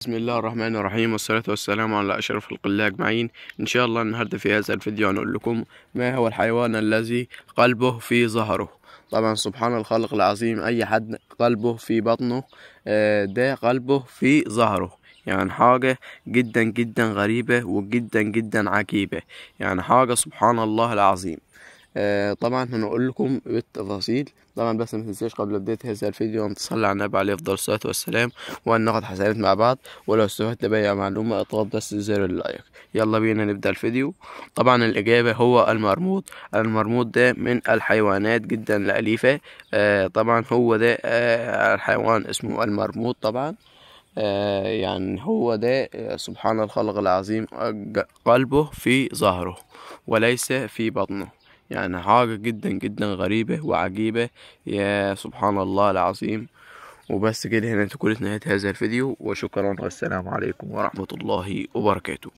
بسم الله الرحمن الرحيم والصلاة والسلام على أشرف خلق الله أجمعين إن شاء الله النهاردة في هذا الفيديو هنقول لكم ما هو الحيوان الذي قلبه في ظهره طبعا سبحان الخالق العظيم أي حد قلبه في بطنه آه، ده قلبه في ظهره يعني حاجة جدا جدا غريبة وجدا جدا عجيبة يعني حاجة سبحان الله العظيم آه، طبعا هنقول لكم بالتفاصيل طبعا بس ما تنساش قبل بداية هذا الفيديو أن تصلي على النبي عليه أفضل الصلاة والسلام وأن ناخد حسنات مع بعض ولو استفدت بأي معلومة اضغط بس زر اللايك يلا بينا نبدأ الفيديو طبعا الإجابة هو المرموط المرموط ده من الحيوانات جدا الأليفة آه طبعا هو ده آه الحيوان اسمه المرموط طبعا آه يعني هو ده آه، سبحان الخلق العظيم آه، قلبه في ظهره وليس في بطنه يعني حاجة جدا جدا غريبة وعجيبة يا سبحان الله العظيم وبس كده هنا تكون نهاية هذا الفيديو وشكرا والسلام عليكم ورحمة الله وبركاته